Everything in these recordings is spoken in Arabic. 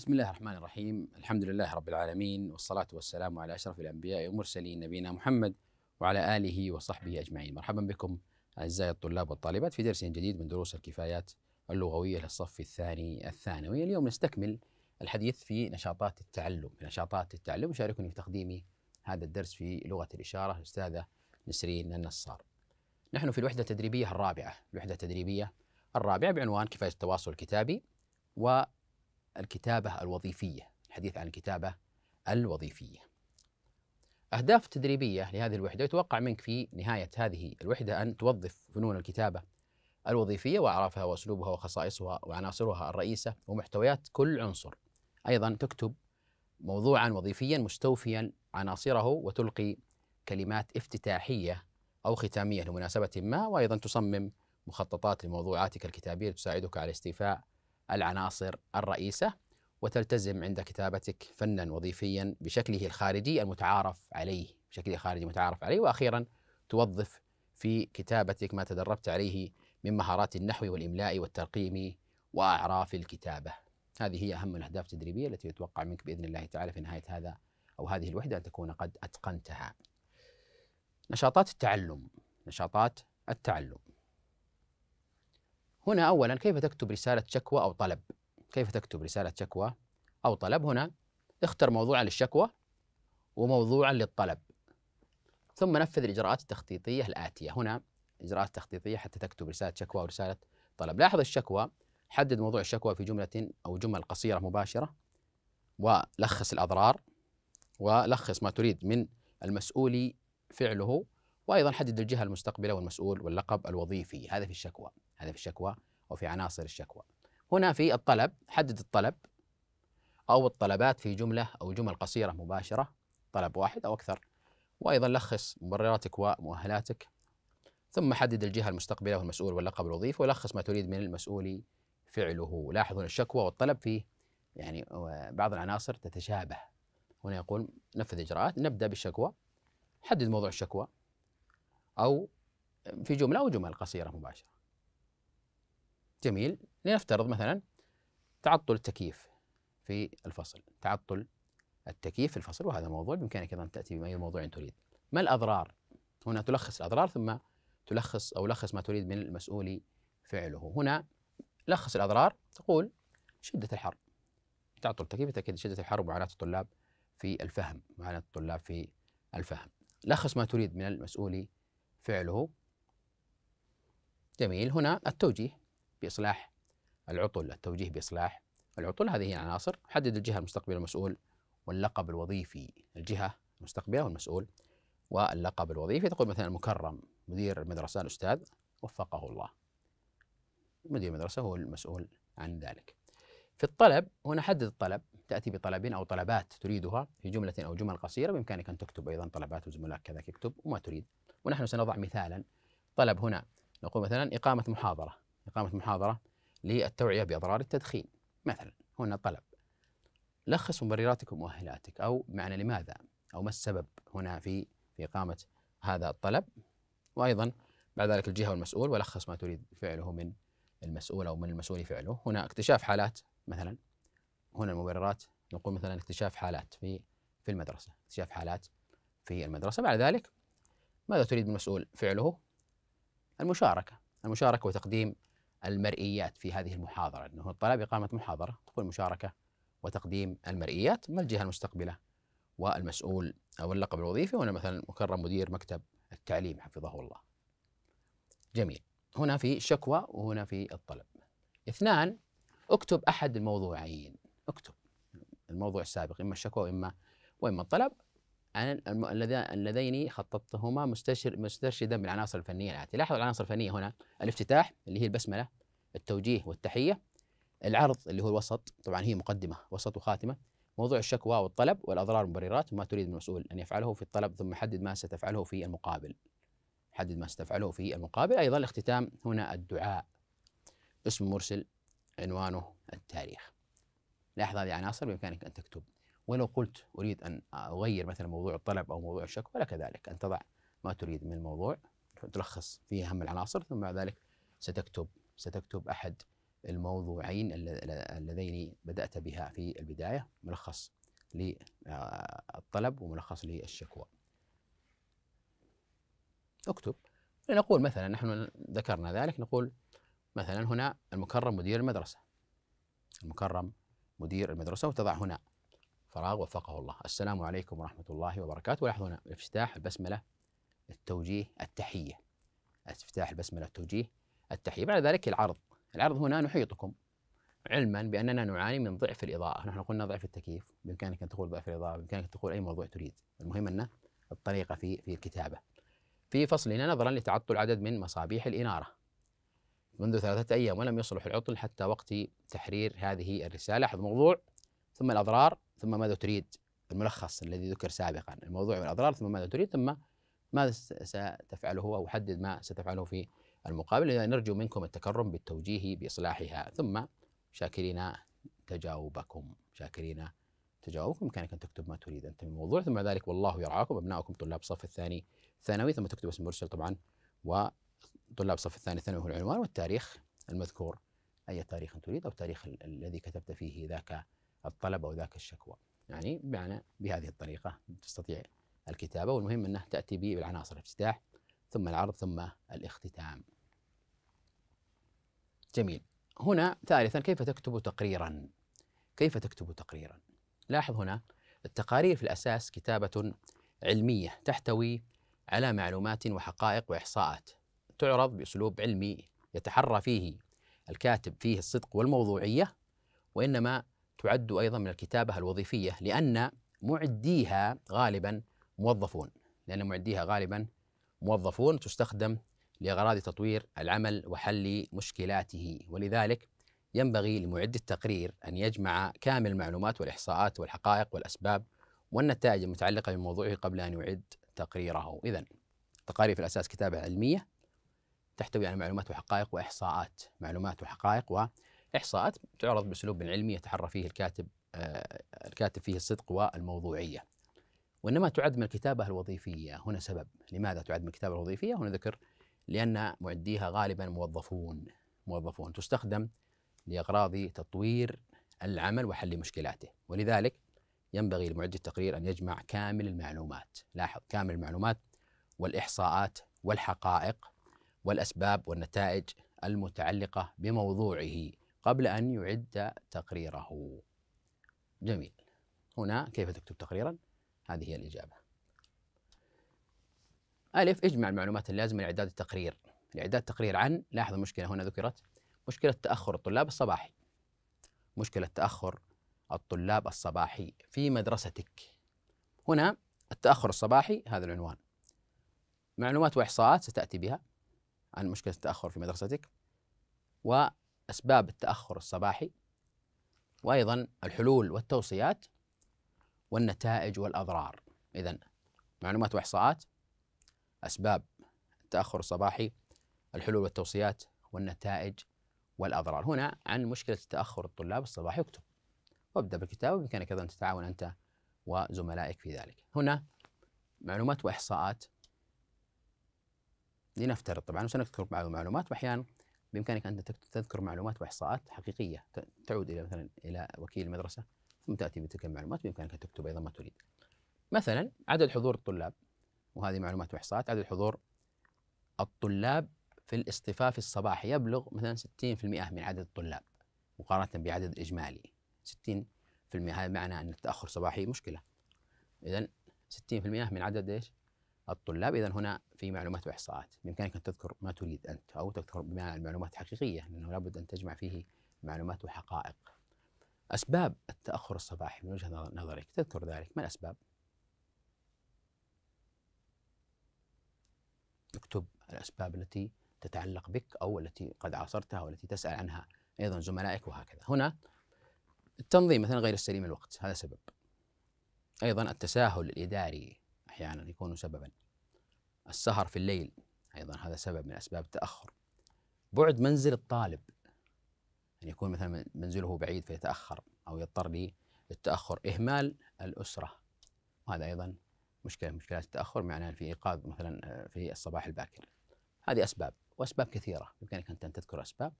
بسم الله الرحمن الرحيم الحمد لله رب العالمين والصلاة والسلام على أشرف الأنبياء والمرسلين نبينا محمد وعلى آله وصحبه أجمعين مرحبا بكم أعزائي الطلاب والطالبات في درس جديد من دروس الكفايات اللغوية للصف الثاني الثانوي اليوم نستكمل الحديث في نشاطات التعلم في نشاطات التعلم شاركني في تقديم هذا الدرس في لغة الإشارة الأستاذة نسرين النصار نحن في الوحدة التدريبية الرابعة الوحدة التدريبية الرابعة بعنوان كفاية التواصل الكتابي و الكتابة الوظيفية الحديث عن الكتابة الوظيفية أهداف تدريبية لهذه الوحدة يتوقع منك في نهاية هذه الوحدة أن توظف فنون الكتابة الوظيفية وأعرافها وأسلوبها وخصائصها وعناصرها الرئيسة ومحتويات كل عنصر أيضا تكتب موضوعا وظيفيا مستوفيا عناصره وتلقي كلمات افتتاحية أو ختامية لمناسبة ما وأيضا تصمم مخططات لموضوعاتك الكتابية لتساعدك على استيفاء العناصر الرئيسة وتلتزم عند كتابتك فنا وظيفيا بشكله الخارجي المتعارف عليه بشكله الخارجي المتعارف عليه وأخيرا توظف في كتابتك ما تدربت عليه من مهارات النحو والإملاء والترقيم وأعراف الكتابة هذه هي أهم الأهداف التدريبية التي يتوقع منك بإذن الله تعالى في نهاية هذا أو هذه الوحدة أن تكون قد أتقنتها نشاطات التعلم نشاطات التعلم هنا أولا كيف تكتب رسالة شكوى أو طلب كيف تكتب رسالة شكوى أو طلب هنا اختر موضوعا للشكوى وموضوعا للطلب ثم نفذ الإجراءات التخطيطية الآتية هنا إجراءات تخطيطية حتى تكتب رسالة شكوى أو رسالة طلب لاحظ الشكوى حدد موضوع الشكوى في جملة أو جمل قصيرة مباشرة ولخص الأضرار ولخص ما تريد من المسؤول فعله وأيضا حدد الجهة المستقبلة والمسؤول واللقب الوظيفي هذا في الشكوى هذا في الشكوى وفي عناصر الشكوى هنا في الطلب حدد الطلب أو الطلبات في جملة أو جمل قصيرة مباشرة طلب واحد أو أكثر وأيضا لخص مبرراتك ومؤهلاتك ثم حدد الجهة المستقبلة والمسؤول واللقب الوظيفي ولخص ما تريد من المسؤول فعله لاحظوا الشكوى والطلب فيه يعني آه، بعض العناصر تتشابه هنا يقول نفذ إجراءات نبدأ بالشكوى حدد موضوع الشكوى أو في جملة أو جمل قصيرة مباشرة جميل لنفترض مثلا تعطل التكييف في الفصل تعطل التكييف في الفصل وهذا موضوع بإمكانك أيضا تأتي بأي موضوع تريد ما الأضرار هنا تلخص الأضرار ثم تلخص أو لخص ما تريد من المسؤول فعله هنا لخص الأضرار تقول شدة الحر تعطل التكييف تأكيد شدة الحر ومعاناة الطلاب في الفهم معاناة الطلاب في الفهم لخص ما تريد من المسؤول فعله جميل هنا التوجيه باصلاح العطل، التوجيه باصلاح العطل هذه هي العناصر حدد الجهه المستقبله المسؤول واللقب الوظيفي الجهه المستقبله والمسؤول واللقب الوظيفي تقول مثلا المكرم مدير المدرسه الاستاذ وفقه الله. مدير المدرسه هو المسؤول عن ذلك. في الطلب هنا حدد الطلب تأتي بطلب أو طلبات تريدها في جملة أو جمل قصيرة بإمكانك أن تكتب أيضا طلبات وزملائك كذا يكتب وما تريد ونحن سنضع مثالا طلب هنا نقول مثلا إقامة محاضرة إقامة محاضرة للتوعية بأضرار التدخين مثلا هنا طلب لخص مبرراتك ومؤهلاتك أو معنى لماذا أو ما السبب هنا في في إقامة هذا الطلب وأيضا بعد ذلك الجهة والمسؤول ولخص ما تريد فعله من المسؤول أو من المسؤول فعله هنا اكتشاف حالات مثلا هنا المبررات نقول مثلا اكتشاف حالات في في المدرسة اكتشاف حالات في المدرسة بعد ذلك ماذا تريد من المسؤول فعله المشاركة المشاركة وتقديم المرئيات في هذه المحاضرة أنه الطلاب إقامة محاضرة تقول مشاركة وتقديم المرئيات ما الجهة المستقبلة والمسؤول أو اللقب الوظيفي وأنا مثلا مكرم مدير مكتب التعليم حفظه الله جميل هنا في شكوى وهنا في الطلب اثنان اكتب أحد الموضوعين اكتب الموضوع السابق إما الشكوى وإما وإما الطلب عن اللذين خططتهما مستشر مستشردا بالعناصر الفنية الآتية لاحظوا العناصر الفنية هنا الافتتاح اللي هي البسملة التوجيه والتحية العرض اللي هو الوسط طبعا هي مقدمة وسط وخاتمة موضوع الشكوى والطلب والأضرار والمبررات وما تريد من المسؤول أن يفعله في الطلب ثم حدد ما ستفعله في المقابل حدد ما ستفعله في المقابل أيضا الاختتام هنا الدعاء اسم مرسل عنوانه التاريخ لاحظ هذه العناصر بإمكانك أن تكتب ولو قلت أريد أن أغير مثلا موضوع الطلب أو موضوع الشكوى ذلك أن تضع ما تريد من الموضوع تلخص فيه أهم العناصر ثم بعد ذلك ستكتب ستكتب أحد الموضوعين اللذين بدأت بها في البداية ملخص للطلب آه، وملخص للشكوى اكتب لنقول مثلا نحن ذكرنا ذلك نقول مثلا هنا المكرم مدير المدرسة المكرم مدير المدرسة وتضع هنا فراغ وفقه الله السلام عليكم ورحمة الله وبركاته ولاحظوا هنا افتتاح البسملة التوجيه التحية افتتاح البسملة التوجيه التحية بعد ذلك العرض العرض هنا نحيطكم علما بأننا نعاني من ضعف الإضاءة نحن قلنا ضعف التكييف بإمكانك أن تقول ضعف الإضاءة بإمكانك أن تقول أي موضوع تريد المهم أن الطريقة في في الكتابة في فصلنا نظرا لتعطل عدد من مصابيح الإنارة منذ ثلاثة أيام ولم يصلح العطل حتى وقت تحرير هذه الرسالة أحد موضوع ثم الأضرار ثم ماذا تريد الملخص الذي ذكر سابقا الموضوع والأضرار ثم ماذا تريد ثم ماذا ستفعله أو حدد ما ستفعله في المقابل يعني نرجو منكم التكرم بالتوجيه بإصلاحها ثم شاكرين تجاوبكم شاكرين تجاوبكم بإمكانك أن تكتب ما تريد أنت من الموضوع ثم ذلك والله يرعاكم أبنائكم طلاب الصف الثاني ثانوي ثم تكتب اسم المرسل طبعا وطلاب الصف الثاني ثانوي هو العنوان والتاريخ المذكور أي تاريخ تريد أو تاريخ الذي كتبت فيه ذاك الطلب أو ذاك الشكوى يعني بمعنى بهذه الطريقة تستطيع الكتابة والمهم أنه تأتي به بالعناصر الافتتاح ثم العرض ثم الاختتام جميل هنا ثالثا كيف تكتب تقريرا كيف تكتب تقريرا لاحظ هنا التقارير في الأساس كتابة علمية تحتوي على معلومات وحقائق وإحصاءات تعرض بأسلوب علمي يتحرى فيه الكاتب فيه الصدق والموضوعية وإنما تعد أيضا من الكتابة الوظيفية لأن معديها غالبا موظفون لأن معديها غالبا موظفون تستخدم لأغراض تطوير العمل وحل مشكلاته ولذلك ينبغي لمعد التقرير أن يجمع كامل المعلومات والإحصاءات والحقائق والأسباب والنتائج المتعلقة بموضوعه قبل أن يعد تقريره إذا التقارير في الأساس كتابة علمية تحتوي على معلومات وحقائق وإحصاءات معلومات وحقائق و إحصاءات تعرض بأسلوب علمي يتحرى فيه الكاتب آه، الكاتب فيه الصدق والموضوعية وإنما تعد من الكتابة الوظيفية هنا سبب لماذا تعد من الكتابة الوظيفية هنا ذكر لأن معديها غالبا موظفون موظفون تستخدم لأغراض تطوير العمل وحل مشكلاته ولذلك ينبغي لمعد التقرير أن يجمع كامل المعلومات لاحظ كامل المعلومات والإحصاءات والحقائق والأسباب والنتائج المتعلقة بموضوعه قبل أن يعد تقريره جميل هنا كيف تكتب تقريرا؟ هذه هي الإجابة ألف اجمع المعلومات اللازمة لإعداد التقرير لإعداد تقرير عن لاحظ المشكلة هنا ذكرت مشكلة تأخر الطلاب الصباحي مشكلة تأخر الطلاب الصباحي في مدرستك هنا التأخر الصباحي هذا العنوان معلومات وإحصاءات ستأتي بها عن مشكلة التأخر في مدرستك و أسباب التأخر الصباحي وأيضا الحلول والتوصيات والنتائج والأضرار إذا معلومات وإحصاءات أسباب التأخر الصباحي الحلول والتوصيات والنتائج والأضرار هنا عن مشكلة تأخر الطلاب الصباحي اكتب وابدأ بالكتابة بإمكانك أيضا تتعاون أنت وزملائك في ذلك هنا معلومات وإحصاءات لنفترض طبعا وسنذكر بعض المعلومات وأحيانا بامكانك ان تذكر معلومات واحصاءات حقيقيه تعود الى مثلا الى وكيل المدرسه ثم تاتي بتلك المعلومات بامكانك ان تكتب ايضا ما تريد. مثلا عدد حضور الطلاب وهذه معلومات واحصاءات عدد حضور الطلاب في الاصطفاف الصباحي يبلغ مثلا 60% من عدد الطلاب مقارنه بعدد الاجمالي 60% هذا معنى ان التاخر الصباحي مشكله. اذا 60% من عدد ايش؟ الطلاب إذا هنا في معلومات وإحصاءات بإمكانك أن تذكر ما تريد أنت أو تذكر بمعنى المعلومات الحقيقية لأنه لابد أن تجمع فيه معلومات وحقائق أسباب التأخر الصباحي من وجهة نظرك تذكر ذلك ما الأسباب؟ اكتب الأسباب التي تتعلق بك أو التي قد عاصرتها والتي تسأل عنها أيضا زملائك وهكذا هنا التنظيم مثلا غير السليم الوقت هذا سبب أيضا التساهل الإداري أحيانا يكون سببا السهر في الليل أيضا هذا سبب من أسباب التأخر بعد منزل الطالب أن يعني يكون مثلا منزله بعيد فيتأخر أو يضطر للتأخر إهمال الأسرة وهذا أيضا مشكلة مشكلات التأخر معناها في إيقاظ مثلا آه، في الصباح الباكر هذه أسباب وأسباب كثيرة بإمكانك أنت أن تذكر أسباب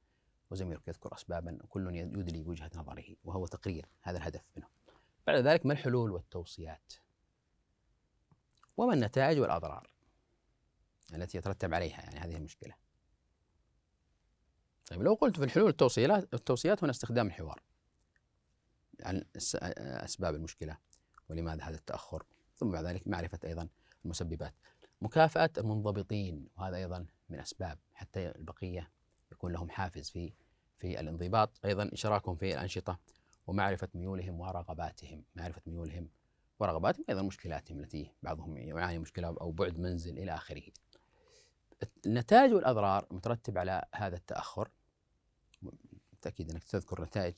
وزميلك يذكر أسبابا وكل يدلي وجهة نظره وهو تقرير هذا الهدف منه بعد ذلك ما الحلول والتوصيات وما النتائج والأضرار التي يترتب عليها يعني هذه المشكلة طيب لو قلت في الحلول التوصيات التوصيات هنا استخدام الحوار عن يعني أسباب المشكلة ولماذا هذا التأخر ثم بعد ذلك معرفة أيضا المسببات مكافأة المنضبطين وهذا أيضا من أسباب حتى البقية يكون لهم حافز في في الانضباط أيضا إشراكهم في الأنشطة ومعرفة ميولهم ورغباتهم معرفة ميولهم ورغباتهم وايضا مشكلاتهم التي بعضهم يعاني مشكله او بعد منزل الى اخره. النتائج والاضرار مترتب على هذا التاخر بالتاكيد انك تذكر نتائج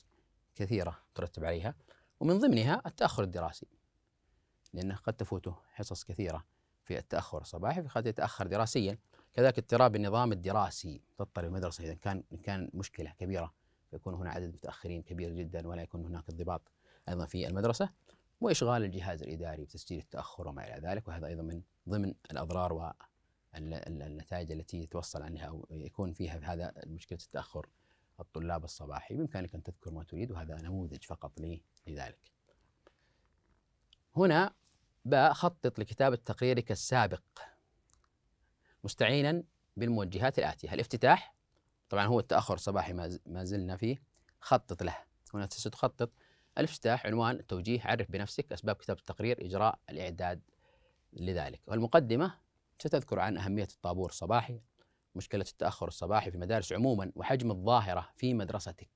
كثيره ترتب عليها ومن ضمنها التاخر الدراسي. لانه قد تفوته حصص كثيره في التاخر الصباحي فقد يتاخر دراسيا كذلك اضطراب النظام الدراسي تضطرب المدرسه اذا كان كان مشكله كبيره يكون هنا عدد متاخرين كبير جدا ولا يكون هناك انضباط ايضا في المدرسه وإشغال الجهاز الإداري بتسجيل التأخر وما إلى ذلك وهذا أيضا من ضمن الأضرار والنتائج التي يتوصل عنها أو يكون فيها في هذا مشكلة التأخر الطلاب الصباحي بإمكانك أن تذكر ما تريد وهذا نموذج فقط لذلك هنا باء خطط لكتابة تقريرك السابق مستعينا بالموجهات الآتية الافتتاح طبعا هو التأخر الصباحي ما زلنا فيه خطط له هنا ستخطط الافتتاح عنوان التوجيه عرف بنفسك أسباب كتابة التقرير إجراء الإعداد لذلك والمقدمة ستذكر عن أهمية الطابور الصباحي مشكلة التأخر الصباحي في المدارس عموما وحجم الظاهرة في مدرستك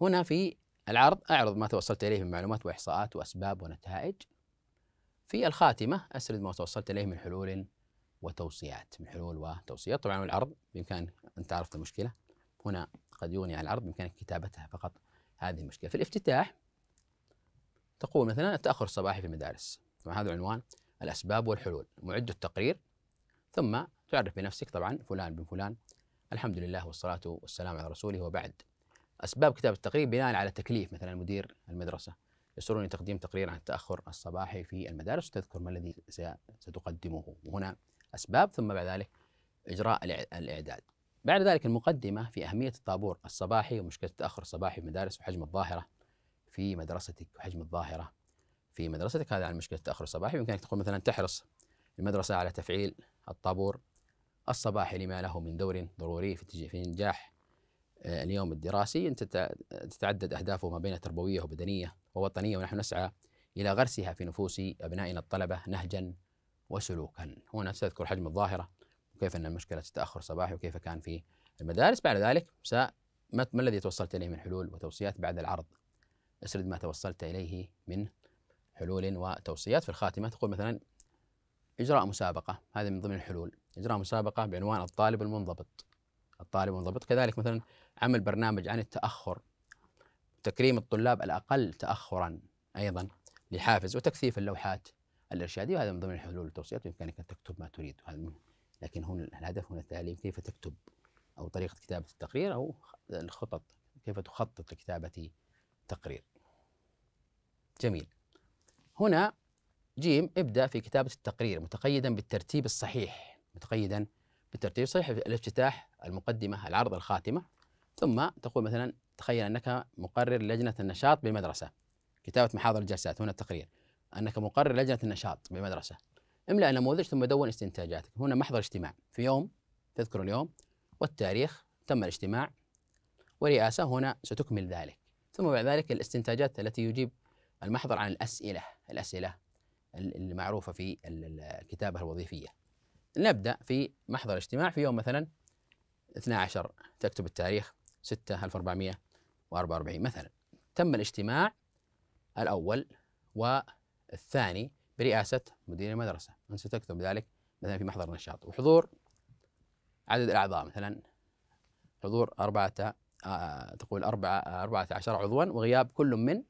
هنا في العرض أعرض ما توصلت إليه من معلومات وإحصاءات وأسباب ونتائج في الخاتمة أسرد ما توصلت إليه من حلول وتوصيات من حلول وتوصيات طبعا العرض بإمكان ان تعرف المشكلة هنا قد يغني عن العرض بإمكانك كتابتها فقط هذه المشكله في الافتتاح تقول مثلا التاخر الصباحي في المدارس طبعا هذا العنوان الاسباب والحلول معد التقرير ثم تعرف بنفسك طبعا فلان بن فلان الحمد لله والصلاه والسلام على رسوله وبعد اسباب كتاب التقرير بناء على تكليف مثلا مدير المدرسه يسرني تقديم تقرير عن التاخر الصباحي في المدارس وتذكر ما الذي ستقدمه وهنا اسباب ثم بعد ذلك اجراء الاعداد بعد ذلك المقدمة في أهمية الطابور الصباحي ومشكلة التأخر الصباحي في المدارس وحجم الظاهرة في مدرستك وحجم الظاهرة في مدرستك هذا عن مشكلة التأخر الصباحي يمكنك تقول مثلا تحرص المدرسة على تفعيل الطابور الصباحي لما له من دور ضروري في نجاح آه، اليوم الدراسي أنت تتعدد أهدافه ما بين تربوية وبدنية ووطنية ونحن نسعى إلى غرسها في نفوس أبنائنا الطلبة نهجا وسلوكا هنا سأذكر حجم الظاهرة وكيف أن المشكلة تتاخر صباحي وكيف كان في المدارس بعد ذلك مساء ما الذي توصلت إليه من حلول وتوصيات بعد العرض اسرد ما توصلت إليه من حلول وتوصيات في الخاتمة تقول مثلا إجراء مسابقة هذا من ضمن الحلول إجراء مسابقة بعنوان الطالب المنضبط الطالب المنضبط كذلك مثلا عمل برنامج عن التأخر تكريم الطلاب الأقل تأخرا أيضا لحافز وتكثيف اللوحات الإرشادية وهذا من ضمن الحلول والتوصيات بامكانك أن تكتب ما تريد هذا لكن هنا الهدف هنا التعليم كيف تكتب أو طريقة كتابة التقرير أو الخطط كيف تخطط لكتابة تقرير جميل هنا جيم ابدأ في كتابة التقرير متقيدا بالترتيب الصحيح متقيدا بالترتيب الصحيح الافتتاح المقدمة العرض الخاتمة ثم تقول مثلا تخيل أنك مقرر لجنة النشاط بالمدرسة كتابة محاضر الجلسات هنا التقرير أنك مقرر لجنة النشاط بالمدرسة املأ نموذج ثم دون استنتاجاتك هنا محضر اجتماع في يوم تذكر اليوم والتاريخ تم الاجتماع ورئاسة هنا ستكمل ذلك ثم بعد ذلك الاستنتاجات التي يجيب المحضر عن الأسئلة الأسئلة المعروفة في الكتابة الوظيفية نبدأ في محضر اجتماع في يوم مثلا 12 تكتب التاريخ 6 1444 مثلا تم الاجتماع الأول والثاني برئاسة مدير المدرسة من ستكتب ذلك مثلا في محضر نشاط وحضور عدد الأعضاء مثلا حضور أربعة آه تقول أربعة أربعة عشر عضوا وغياب كل من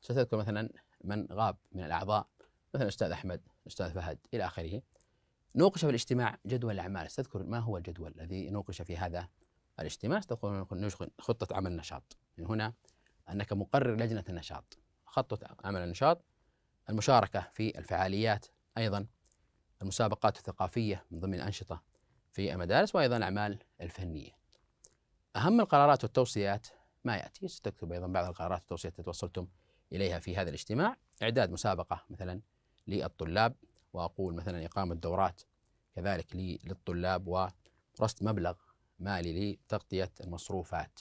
ستذكر مثلا من غاب من الأعضاء مثلا أستاذ أحمد أستاذ فهد إلى آخره نوقش في الاجتماع جدول الأعمال ستذكر ما هو الجدول الذي نوقش في هذا الاجتماع نوقش خطة عمل النشاط من هنا أنك مقرر لجنة النشاط خطة عمل النشاط المشاركة في الفعاليات أيضا المسابقات الثقافية من ضمن الأنشطة في المدارس وأيضا الأعمال الفنية أهم القرارات والتوصيات ما يأتي ستكتب أيضا بعض القرارات والتوصيات التي توصلتم إليها في هذا الاجتماع إعداد مسابقة مثلا للطلاب وأقول مثلا إقامة دورات كذلك للطلاب ورصد مبلغ مالي لتغطية المصروفات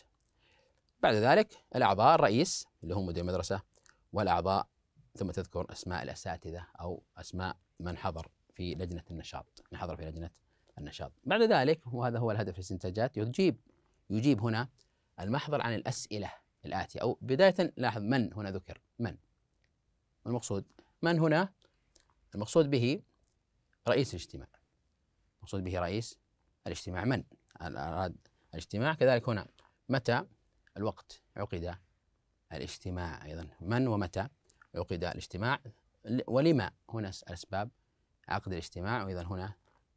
بعد ذلك الأعضاء الرئيس اللي هم مدير المدرسة والأعضاء ثم تذكر اسماء الاساتذه او اسماء من حضر في لجنه النشاط، من حضر في لجنه النشاط. بعد ذلك وهذا هو الهدف الاستنتاجات يجيب يجيب هنا المحضر عن الاسئله الاتيه او بدايه لاحظ من هنا ذكر من المقصود من هنا المقصود به رئيس الاجتماع المقصود به رئيس الاجتماع من أراد الاجتماع كذلك هنا متى الوقت عقد الاجتماع أيضا من ومتى عقد الاجتماع ولما هنا الأسباب عقد الاجتماع وإذا هنا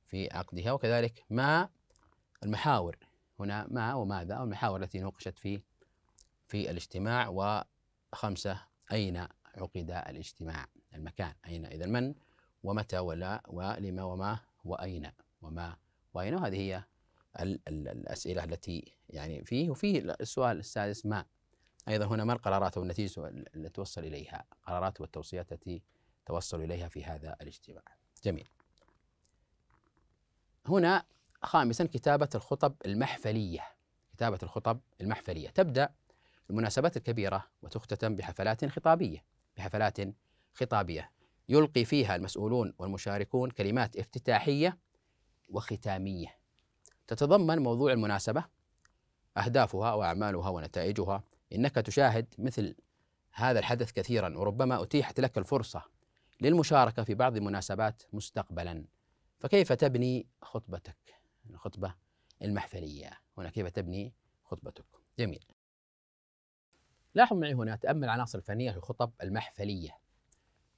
في عقدها وكذلك ما المحاور هنا ما وماذا المحاور التي نوقشت في في الاجتماع وخمسة أين عقد الاجتماع المكان أين إذا من ومتى ولا ولما وما وأين وما وأين وهذه هي الأسئلة التي يعني فيه وفي السؤال السادس ما أيضا هنا ما القرارات والنتيجة التي توصل إليها القرارات والتوصيات التي توصل إليها في هذا الاجتماع جميل هنا خامسا كتابة الخطب المحفلية كتابة الخطب المحفلية تبدأ المناسبات الكبيرة وتختتم بحفلات خطابية بحفلات خطابية يلقي فيها المسؤولون والمشاركون كلمات افتتاحية وختامية تتضمن موضوع المناسبة أهدافها وأعمالها ونتائجها انك تشاهد مثل هذا الحدث كثيرا وربما اتيحت لك الفرصه للمشاركه في بعض المناسبات مستقبلا فكيف تبني خطبتك الخطبه المحفليه هنا كيف تبني خطبتك جميل لاحظ معي هنا تامل عناصر في للخطب المحفليه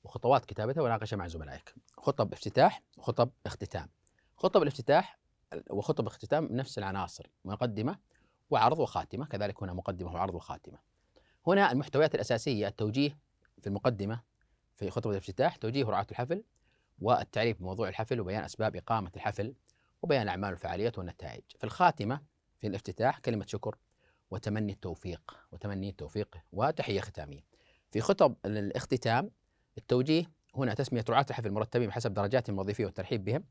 وخطوات كتابتها وناقشها مع زملائك خطب افتتاح وخطب اختتام خطب الافتتاح وخطب اختتام نفس العناصر مقدمه وعرض وخاتمة كذلك هنا مقدمة وعرض وخاتمة هنا المحتويات الأساسية التوجيه في المقدمة في خطبة الافتتاح توجيه رعاة الحفل والتعريف بموضوع الحفل وبيان أسباب إقامة الحفل وبيان الأعمال والفعاليات والنتائج في الخاتمة في الافتتاح كلمة شكر وتمني التوفيق وتمني التوفيق وتحية ختامية في خطب الاختتام التوجيه هنا تسمية رعاة الحفل مرتبين بحسب درجاتهم الوظيفية والترحيب بهم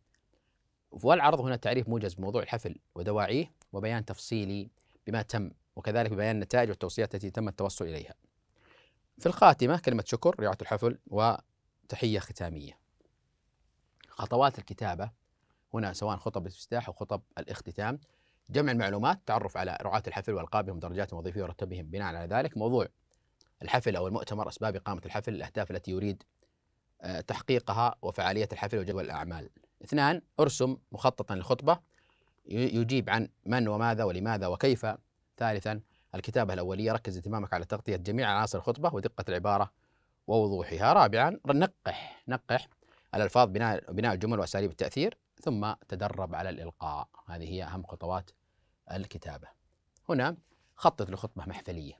والعرض هنا تعريف موجز بموضوع الحفل ودواعيه وبيان تفصيلي بما تم وكذلك ببيان النتائج والتوصيات التي تم التوصل إليها في الخاتمة كلمة شكر رعاية الحفل وتحية ختامية خطوات الكتابة هنا سواء خطب الافتتاح أو خطب الاختتام جمع المعلومات تعرف على رعاة الحفل وألقابهم درجات الوظيفية ورتبهم بناء على ذلك موضوع الحفل أو المؤتمر أسباب إقامة الحفل الأهداف التي يريد آه، تحقيقها وفعالية الحفل وجدول الأعمال اثنان ارسم مخططا للخطبة يجيب عن من وماذا ولماذا وكيف ثالثا الكتابة الأولية ركز اهتمامك على تغطية جميع عناصر الخطبة ودقة العبارة ووضوحها رابعا نقح نقح الألفاظ بناء بناء الجمل وأساليب التأثير ثم تدرب على الإلقاء هذه هي أهم خطوات الكتابة هنا خطط لخطبة محفلية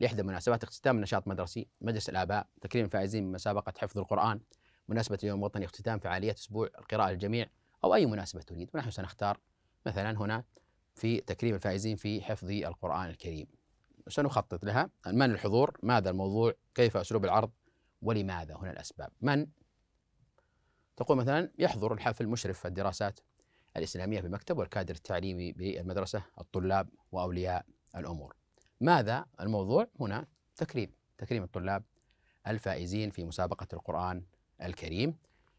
لإحدى مناسبات اختتام نشاط مدرسي مجلس الآباء تكريم فائزين من مسابقة حفظ القرآن مناسبة اليوم الوطني اختتام فعالية أسبوع القراءة للجميع أو أي مناسبة تريد ونحن سنختار مثلا هنا في تكريم الفائزين في حفظ القرآن الكريم سنخطط لها من الحضور ماذا الموضوع كيف أسلوب العرض ولماذا هنا الأسباب من تقول مثلا يحضر الحفل مشرف الدراسات الإسلامية في المكتب والكادر التعليمي بالمدرسة الطلاب وأولياء الأمور ماذا الموضوع هنا تكريم تكريم الطلاب الفائزين في مسابقة القرآن الكريم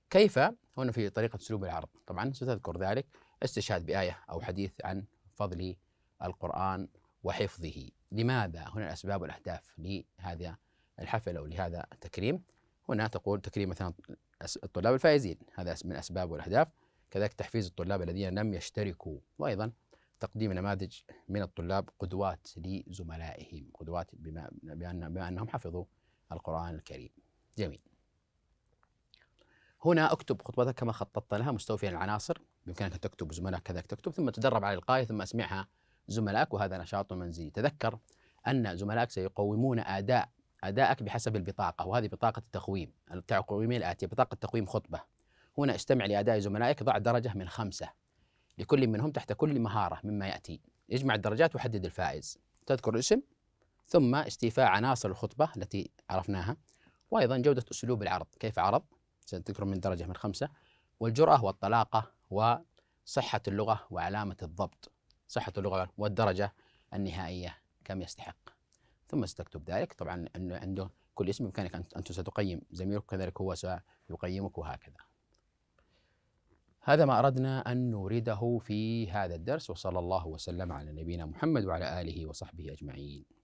كيف هنا في طريقة أسلوب العرض طبعا ستذكر ذلك استشهاد بآية أو حديث عن فضل القرآن وحفظه لماذا هنا الأسباب والأهداف لهذا الحفل أو لهذا التكريم هنا تقول تكريم مثلا الطلاب الفائزين هذا من الأسباب والأهداف كذلك تحفيز الطلاب الذين لم يشتركوا وأيضا تقديم نماذج من الطلاب قدوات لزملائهم قدوات بما, بأن بما أنهم حفظوا القرآن الكريم جميل هنا اكتب خطبتك كما خططت لها مستوفيا العناصر بامكانك ان تكتب وزملائك كذلك تكتب ثم تدرب على القايه ثم اسمعها زملائك وهذا نشاط منزلي تذكر ان زملائك سيقومون اداء ادائك بحسب البطاقه وهذه بطاقه التقويم التقويمين الاتيه بطاقه تقويم خطبه هنا استمع لاداء زملائك ضع درجه من خمسه لكل منهم تحت كل مهاره مما ياتي اجمع الدرجات وحدد الفائز تذكر الاسم ثم استيفاء عناصر الخطبه التي عرفناها وايضا جوده اسلوب العرض كيف عرض ستذكر من درجه من خمسه والجراه والطلاقه وصحة اللغة وعلامة الضبط صحة اللغة والدرجة النهائية كم يستحق ثم ستكتب ذلك طبعا أنه عنده كل اسم بإمكانك أنت ستقيم زميلك كذلك هو سيقيمك وهكذا هذا ما أردنا أن نورده في هذا الدرس وصلى الله وسلم على نبينا محمد وعلى آله وصحبه أجمعين